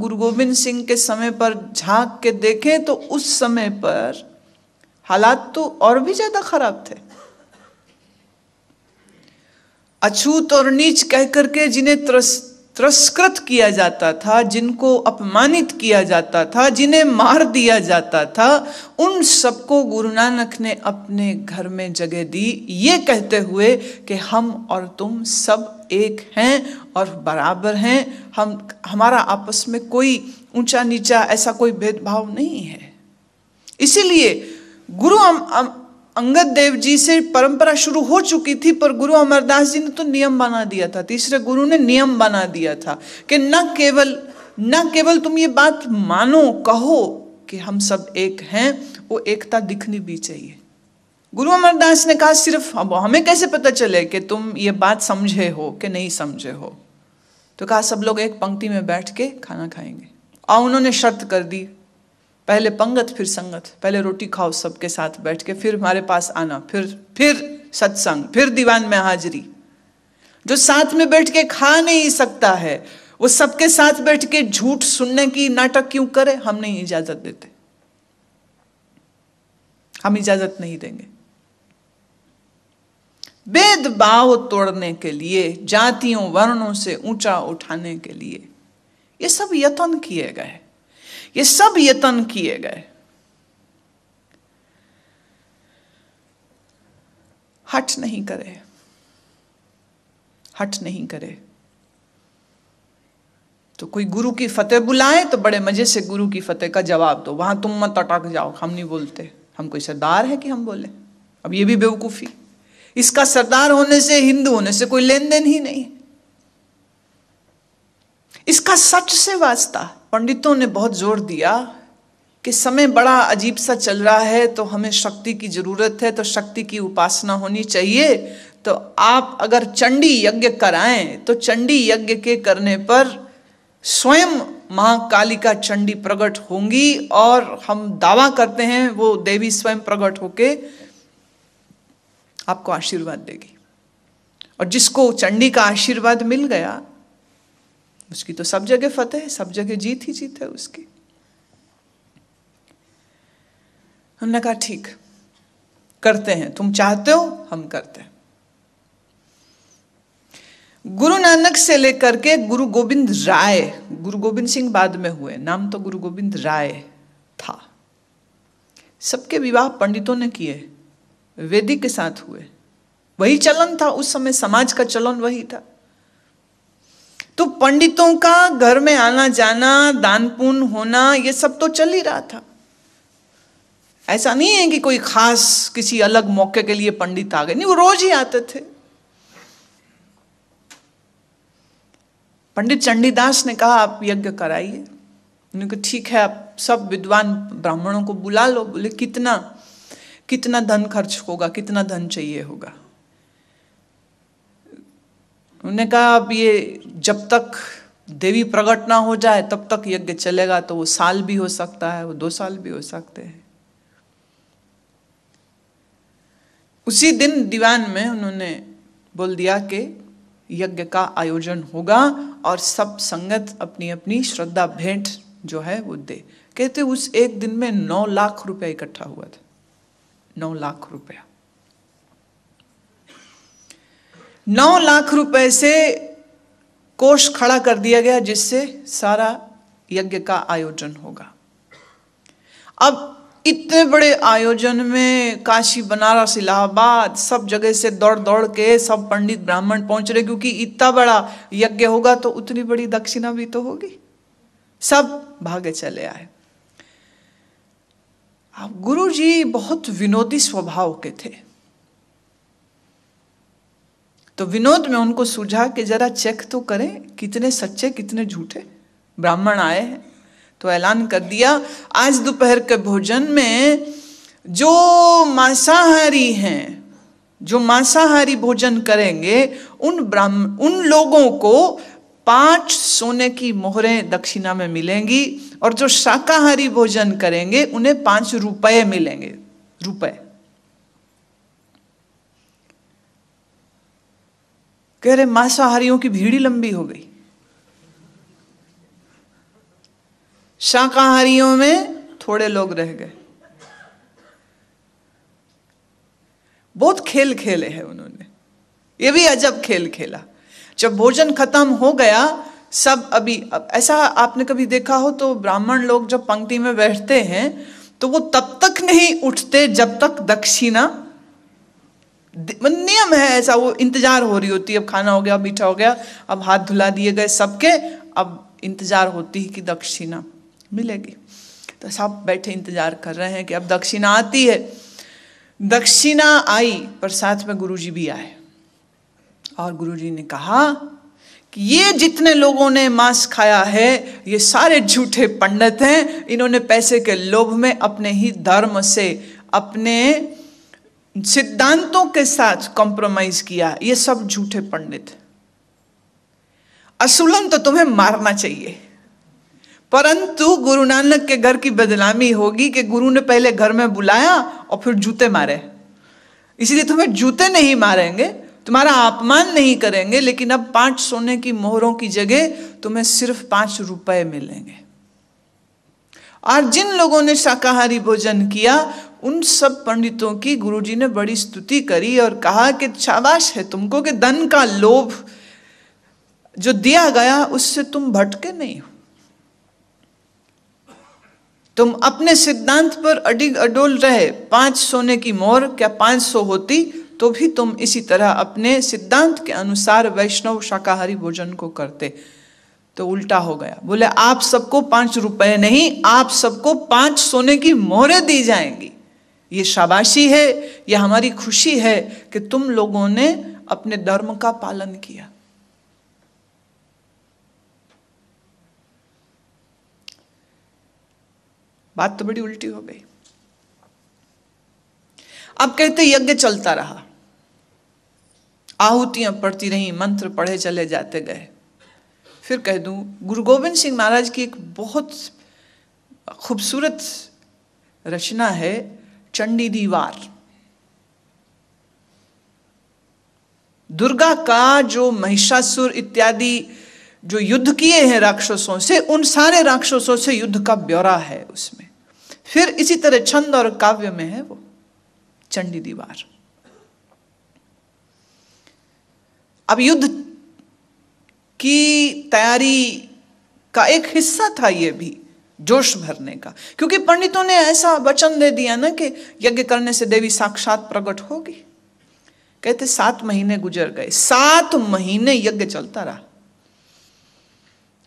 गुरु गोविंद सिंह के समय पर झांक के देखें तो उस समय पर हालात तो और भी ज्यादा खराब थे अछूत और नीच कह करके जिन्हें तिरस्कृत किया जाता था जिनको अपमानित किया जाता था जिन्हें मार दिया जाता था उन सबको गुरु नानक ने अपने घर में जगह दी ये कहते हुए कि हम और तुम सब एक हैं और बराबर हैं हम हमारा आपस में कोई ऊंचा नीचा ऐसा कोई भेदभाव नहीं है इसीलिए गुरु अंगद देव जी से परंपरा शुरू हो चुकी थी पर गुरु अमरदास जी ने तो नियम बना दिया था तीसरे गुरु ने नियम बना दिया था कि न केवल न केवल तुम ये बात मानो कहो कि हम सब एक हैं वो एकता दिखनी भी चाहिए गुरु अमरदास ने कहा सिर्फ अब हमें कैसे पता चले कि तुम ये बात समझे हो कि नहीं समझे हो तो कहा सब लोग एक पंक्ति में बैठ के खाना खाएंगे और उन्होंने शर्त कर दी पहले पंगत फिर संगत पहले रोटी खाओ सबके साथ बैठ के फिर हमारे पास आना फिर फिर सत्संग फिर दीवान में हाजिरी जो साथ में बैठ के खा नहीं सकता है वो सबके साथ बैठ के झूठ सुनने की नाटक क्यों करे हम नहीं इजाजत देते हम इजाजत नहीं देंगे भेदभाव तोड़ने के लिए जातियों वर्णों से ऊंचा उठाने के लिए ये सब यत्न किए गए ये सब यतन किए गए हट नहीं करे हट नहीं करे तो कोई गुरु की फतेह बुलाए तो बड़े मजे से गुरु की फतेह का जवाब दो वहां तुम मत अटक जाओ हम नहीं बोलते हम कोई सरदार है कि हम बोले अब ये भी बेवकूफी इसका सरदार होने से हिंदू होने से कोई लेन देन ही नहीं इसका सच से वास्ता पंडितों ने बहुत जोर दिया कि समय बड़ा अजीब सा चल रहा है तो हमें शक्ति की जरूरत है तो शक्ति की उपासना होनी चाहिए तो आप अगर चंडी यज्ञ कराएं तो चंडी यज्ञ के करने पर स्वयं महाकालिका चंडी प्रकट होंगी और हम दावा करते हैं वो देवी स्वयं प्रकट होके आपको आशीर्वाद देगी और जिसको चंडी का आशीर्वाद मिल गया उसकी तो सब जगह फतेह है सब जगह जीत ही जीत है उसकी हमने कहा ठीक करते हैं तुम चाहते हो हम करते हैं गुरु नानक से लेकर के गुरु गोविंद राय गुरु गोविंद सिंह बाद में हुए नाम तो गुरु गोविंद राय था सबके विवाह पंडितों ने किए वेदी के साथ हुए वही चलन था उस समय समाज का चलन वही था तो पंडितों का घर में आना जाना दान पुण्य होना ये सब तो चल ही रहा था ऐसा नहीं है कि कोई खास किसी अलग मौके के लिए पंडित आ गए नहीं वो रोज ही आते थे पंडित चंडीदास ने कहा आप यज्ञ कराइए उन्होंने कहा ठीक है आप सब विद्वान ब्राह्मणों को बुला लो बोले कितना कितना धन खर्च होगा कितना धन चाहिए होगा उन्होंने कहा अब ये जब तक देवी प्रकट ना हो जाए तब तक यज्ञ चलेगा तो वो साल भी हो सकता है वो दो साल भी हो सकते हैं उसी दिन दीवान में उन्होंने बोल दिया कि यज्ञ का आयोजन होगा और सब संगत अपनी अपनी श्रद्धा भेंट जो है वो दे कहते उस एक दिन में नौ लाख रुपया इकट्ठा हुआ था नौ लाख रुपया नौ लाख रुपए से कोष खड़ा कर दिया गया जिससे सारा यज्ञ का आयोजन होगा अब इतने बड़े आयोजन में काशी बनारस इलाहाबाद सब जगह से दौड़ दौड़ के सब पंडित ब्राह्मण पहुंच रहे क्योंकि इतना बड़ा यज्ञ होगा तो उतनी बड़ी दक्षिणा भी तो होगी सब भागे चले आए अब गुरु जी बहुत विनोदी स्वभाव के थे तो विनोद में उनको सुझा कि जरा चेक तो करें कितने सच्चे कितने झूठे ब्राह्मण आए हैं तो ऐलान कर दिया आज दोपहर के भोजन में जो मांसाहारी हैं जो मांसाहारी भोजन करेंगे उन ब्राह्मण उन लोगों को पांच सोने की मोहरें दक्षिणा में मिलेंगी और जो शाकाहारी भोजन करेंगे उन्हें पांच रुपए मिलेंगे रुपए कह रहे मांसाहारियों की भीड़ लंबी हो गई शाकाहारियों में थोड़े लोग रह गए बहुत खेल खेले हैं उन्होंने ये भी अजब खेल खेला जब भोजन खत्म हो गया सब अभी अब ऐसा आपने कभी देखा हो तो ब्राह्मण लोग जब पंक्ति में बैठते हैं तो वो तब तक नहीं उठते जब तक दक्षिणा नियम है ऐसा वो इंतजार हो रही होती है अब खाना हो गया मीठा हो गया अब हाथ धुला दिए गए सबके अब इंतजार होती है कि दक्षिणा मिलेगी तो सब बैठे इंतजार कर रहे हैं कि अब दक्षिणा आती है दक्षिणा आई पर साथ में गुरुजी भी आए और गुरुजी ने कहा कि ये जितने लोगों ने मांस खाया है ये सारे झूठे पंडित हैं इन्होंने पैसे के लोभ में अपने ही धर्म से अपने सिद्धांतों के साथ कॉम्प्रोमाइज किया ये सब झूठे पंडित असुलम तो तुम्हें मारना चाहिए परंतु गुरु नानक के घर की बदनामी होगी कि गुरु ने पहले घर में बुलाया और फिर जूते मारे इसलिए तुम्हें जूते नहीं मारेंगे तुम्हारा अपमान नहीं करेंगे लेकिन अब पांच सोने की मोहरों की जगह तुम्हें सिर्फ पांच रुपए मिलेंगे और जिन लोगों ने शाकाहारी भोजन किया उन सब पंडितों की गुरुजी ने बड़ी स्तुति करी और कहा कि शाबाश है तुमको कि धन का लोभ जो दिया गया उससे तुम भटके नहीं हो तुम अपने सिद्धांत पर अडिग अडोल रहे पांच सोने की मोर क्या पांच सौ होती तो भी तुम इसी तरह अपने सिद्धांत के अनुसार वैष्णव शाकाहारी भोजन को करते तो उल्टा हो गया बोले आप सबको पांच रुपए नहीं आप सबको पांच सोने की मोहरें दी जाएंगी ये शाबाशी है यह हमारी खुशी है कि तुम लोगों ने अपने धर्म का पालन किया बात तो बड़ी उल्टी हो गई अब कहते यज्ञ चलता रहा आहुतियां पढ़ती रहीं मंत्र पढ़े चले जाते गए फिर कह दूं गुरु गोविंद सिंह महाराज की एक बहुत खूबसूरत रचना है चंडी दीवार दुर्गा का जो महिषासुर इत्यादि जो युद्ध किए हैं राक्षसों से उन सारे राक्षसों से युद्ध का ब्यौरा है उसमें फिर इसी तरह छंद और काव्य में है वो चंडी दीवार अब युद्ध की तैयारी का एक हिस्सा था यह भी जोश भरने का क्योंकि पंडितों ने ऐसा वचन दे दिया ना कि यज्ञ करने से देवी साक्षात प्रकट होगी कहते सात महीने गुजर गए सात महीने यज्ञ चलता रहा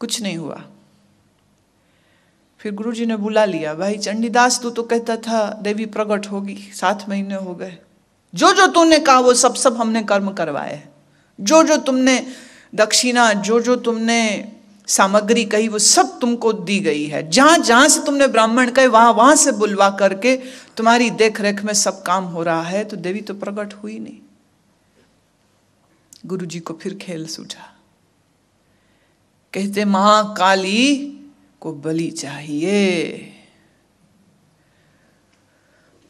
कुछ नहीं हुआ फिर गुरुजी ने बुला लिया भाई चंडीदास तू तो कहता था देवी प्रकट होगी सात महीने हो गए जो जो तूने कहा वो सब सब हमने कर्म करवाए जो जो तुमने दक्षिणा जो जो तुमने सामग्री कही वो सब तुमको दी गई है जहां जहां से तुमने ब्राह्मण कहे वहां वहां से बुलवा करके तुम्हारी देख रेख में सब काम हो रहा है तो देवी तो प्रकट हुई नहीं गुरु जी को फिर खेल सूझा कहते महाकाली को बलि चाहिए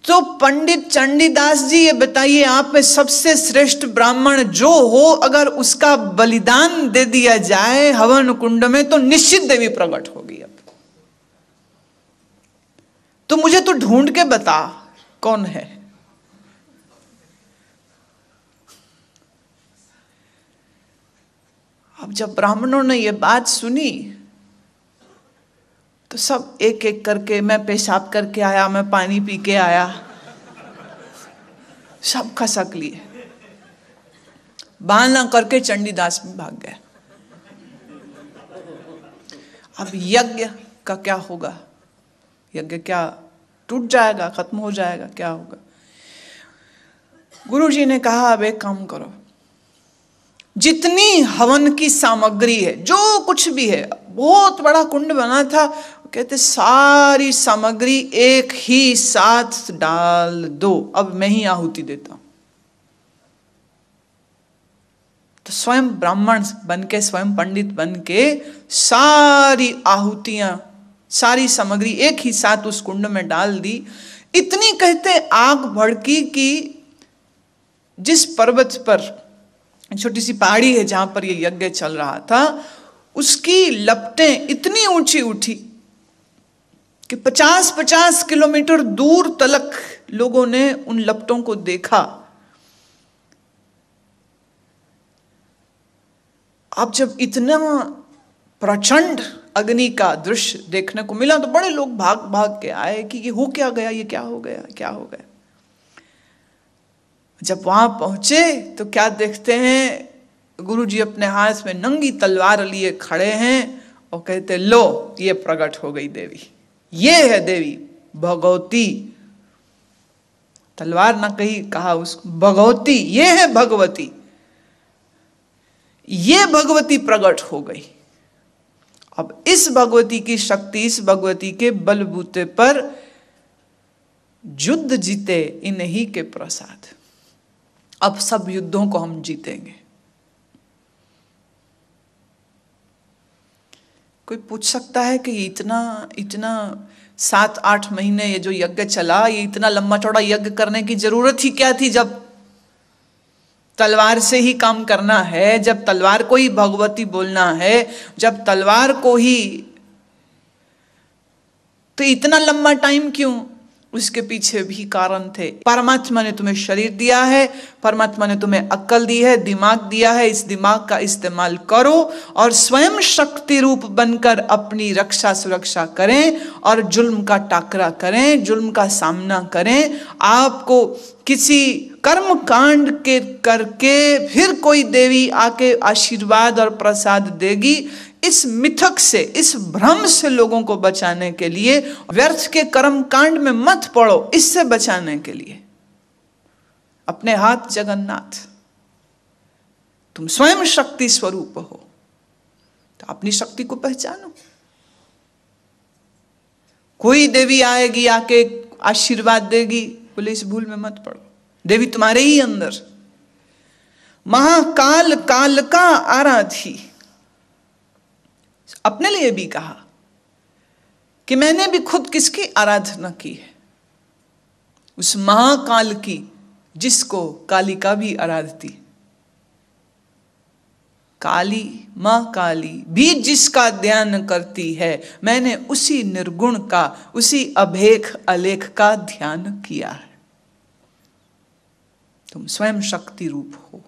तो पंडित चंडीदास जी ये बताइए आप में सबसे श्रेष्ठ ब्राह्मण जो हो अगर उसका बलिदान दे दिया जाए हवन कुंड में तो निश्चित देवी प्रकट होगी अब तो मुझे तो ढूंढ के बता कौन है अब जब ब्राह्मणों ने यह बात सुनी तो सब एक एक करके मैं पेशाब करके आया मैं पानी पी के आया सब खसक लिए ना करके चंडीदास में भाग गया अब यज्ञ का क्या होगा यज्ञ क्या टूट जाएगा खत्म हो जाएगा क्या होगा गुरु जी ने कहा अब एक काम करो जितनी हवन की सामग्री है जो कुछ भी है बहुत बड़ा कुंड बना था कहते सारी सामग्री एक ही साथ डाल दो अब मैं ही आहुति देता हूं तो स्वयं ब्राह्मण बन के स्वयं पंडित बन के सारी आहुतियां सारी सामग्री एक ही साथ उस कुंड में डाल दी इतनी कहते आग भड़की कि जिस पर्वत पर छोटी सी पहाड़ी है जहां पर यह यज्ञ चल रहा था उसकी लपटें इतनी ऊंची उठी कि 50-50 किलोमीटर दूर तलक लोगों ने उन लपटों को देखा आप जब इतना प्रचंड अग्नि का दृश्य देखने को मिला तो बड़े लोग भाग भाग के आए कि ये हो क्या गया ये क्या हो गया क्या हो गया जब वहां पहुंचे तो क्या देखते हैं गुरु जी अपने हाथ में नंगी तलवार लिए खड़े हैं और कहते लो ये प्रकट हो गई देवी ये है देवी भगवती तलवार ना कही कहा उस भगवती ये है भगवती ये भगवती प्रकट हो गई अब इस भगवती की शक्ति इस भगवती के बलबूते पर युद्ध जीते इन्हीं के प्रसाद अब सब युद्धों को हम जीतेंगे कोई पूछ सकता है कि इतना इतना सात आठ महीने ये जो यज्ञ चला ये इतना लंबा चौड़ा यज्ञ करने की जरूरत ही क्या थी जब तलवार से ही काम करना है जब तलवार को ही भगवती बोलना है जब तलवार को ही तो इतना लंबा टाइम क्यों उसके पीछे भी कारण थे परमात्मा ने तुम्हें शरीर दिया है परमात्मा ने तुम्हें अक्ल दी है दिमाग दिया है इस दिमाग का इस्तेमाल करो और स्वयं शक्ति रूप बनकर अपनी रक्षा सुरक्षा करें और जुल्म का टाकरा करें जुल्म का सामना करें आपको किसी कर्म कांड के करके फिर कोई देवी आके आशीर्वाद और प्रसाद देगी इस मिथक से इस भ्रम से लोगों को बचाने के लिए व्यर्थ के कर्म कांड में मत पड़ो इससे बचाने के लिए अपने हाथ जगन्नाथ तुम स्वयं शक्ति स्वरूप हो तो अपनी शक्ति को पहचानो कोई देवी आएगी आके आशीर्वाद देगी बोले इस भूल में मत पड़ो देवी तुम्हारे ही अंदर महाकाल काल का आराधी अपने लिए भी कहा कि मैंने भी खुद किसकी आराधना की है उस महाकाल की जिसको कालिका भी आराधती काली मां काली भी जिसका ध्यान करती है मैंने उसी निर्गुण का उसी अभेख अलेख का ध्यान किया है तुम स्वयं शक्ति रूप हो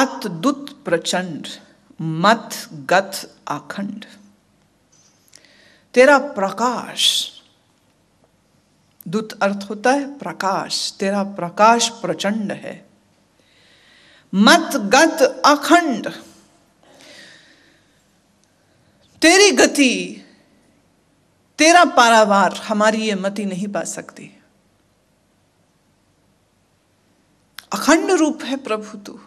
अतदुत प्रचंड मत गत अखंड तेरा प्रकाश दुत अर्थ होता है प्रकाश तेरा प्रकाश प्रचंड है मत गत अखंड तेरी गति तेरा पारावार हमारी ये मति नहीं पा सकती अखंड रूप है प्रभु तू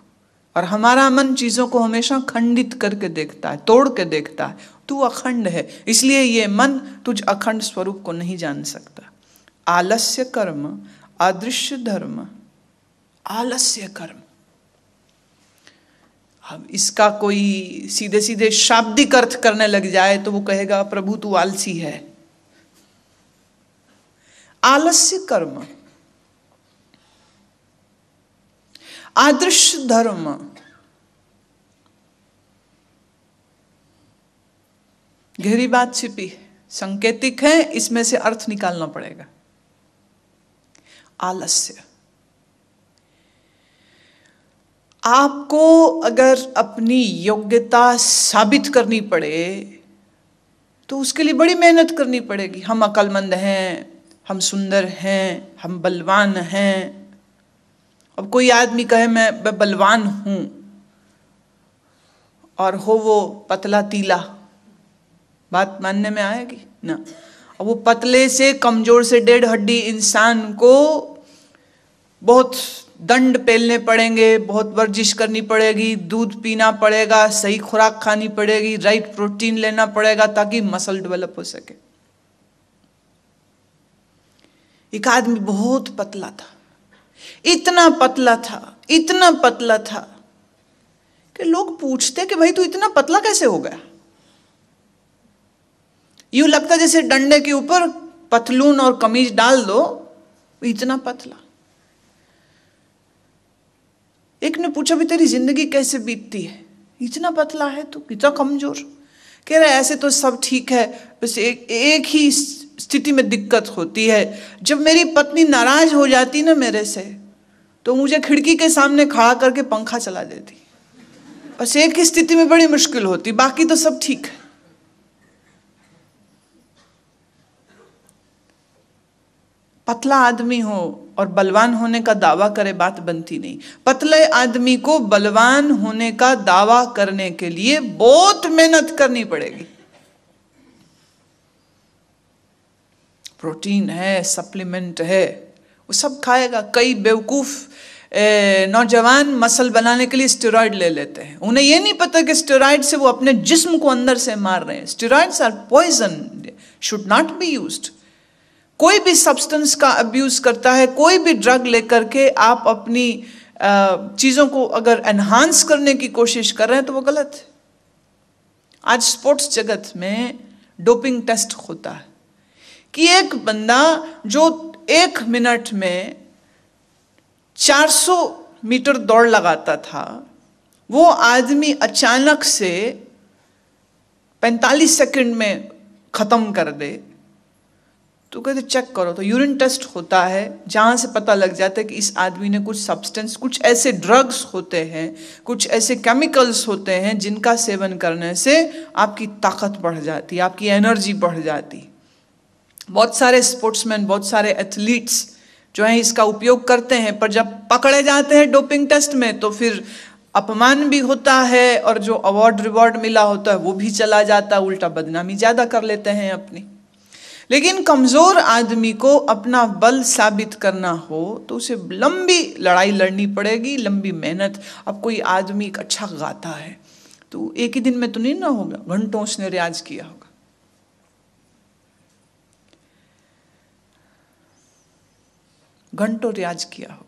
और हमारा मन चीज़ों को हमेशा खंडित करके देखता है तोड़ के देखता है तू अखंड है इसलिए ये मन तुझ अखंड स्वरूप को नहीं जान सकता आलस्य कर्म अदृश्य धर्म आलस्य कर्म अब इसका कोई सीधे सीधे शाब्दिक अर्थ करने लग जाए तो वो कहेगा प्रभु तू आलसी है आलस्य कर्म आदर्श धर्म गहरी बात छिपी है संकेतिक है इसमें से अर्थ निकालना पड़ेगा आलस्य आपको अगर अपनी योग्यता साबित करनी पड़े तो उसके लिए बड़ी मेहनत करनी पड़ेगी हम अकलमंद हैं हम सुंदर हैं हम बलवान हैं अब कोई आदमी कहे मैं मैं बलवान हूं और हो वो पतला तीला बात मानने में आएगी ना अब वो पतले से कमजोर से डेढ़ हड्डी इंसान को बहुत दंड पेलने पड़ेंगे बहुत वर्जिश करनी पड़ेगी दूध पीना पड़ेगा सही खुराक खानी पड़ेगी राइट प्रोटीन लेना पड़ेगा ताकि मसल डेवलप हो सके एक आदमी बहुत पतला था इतना पतला था इतना पतला था कि लोग पूछते कि भाई तू इतना पतला कैसे हो गया यूं लगता जैसे डंडे के ऊपर पतलून और कमीज डाल दो इतना पतला एक ने पूछा भी तेरी जिंदगी कैसे बीतती है इतना पतला है तू कितना कमजोर कह रहा ऐसे तो सब ठीक है बस एक एक ही स्थिति में दिक्कत होती है जब मेरी पत्नी नाराज हो जाती ना मेरे से तो मुझे खिड़की के सामने खड़ा करके पंखा चला देती और एक की स्थिति में बड़ी मुश्किल होती बाकी तो सब ठीक है पतला आदमी हो और बलवान होने का दावा करे बात बनती नहीं पतले आदमी को बलवान होने का दावा करने के लिए बहुत मेहनत करनी पड़ेगी प्रोटीन है सप्लीमेंट है वो सब खाएगा कई बेवकूफ़ नौजवान मसल बनाने के लिए स्टेरॉयड ले लेते हैं उन्हें ये नहीं पता कि स्टेरॉयड से वो अपने जिस्म को अंदर से मार रहे हैं steroids are poison should not be use कोई भी सब्सटेंस का अब्यूज़ करता है कोई भी ड्रग लेकर के आप अपनी चीज़ों को अगर एनहांस करने की कोशिश कर रहे हैं तो वो गलत है आज स्पोर्ट्स जगत में डोपिंग टेस्ट होता है कि एक बंदा जो एक मिनट में 400 मीटर दौड़ लगाता था वो आदमी अचानक से 45 सेकंड में ख़त्म कर दे तो कहते चेक करो तो यूरिन टेस्ट होता है जहाँ से पता लग जाता है कि इस आदमी ने कुछ सब्सटेंस कुछ ऐसे ड्रग्स होते हैं कुछ ऐसे केमिकल्स होते हैं जिनका सेवन करने से आपकी ताकत बढ़ जाती आपकी एनर्जी बढ़ जाती बहुत सारे स्पोर्ट्समैन बहुत सारे एथलीट्स जो हैं इसका उपयोग करते हैं पर जब पकड़े जाते हैं डोपिंग टेस्ट में तो फिर अपमान भी होता है और जो अवार्ड रिवॉर्ड मिला होता है वो भी चला जाता है उल्टा बदनामी ज़्यादा कर लेते हैं अपनी लेकिन कमज़ोर आदमी को अपना बल साबित करना हो तो उसे लंबी लड़ाई लड़नी पड़ेगी लंबी मेहनत अब कोई आदमी एक अच्छा गाता है तो एक ही दिन में तो नहीं ना होगा घंटों उसने रियाज किया होगा घंटों रियाज किया हो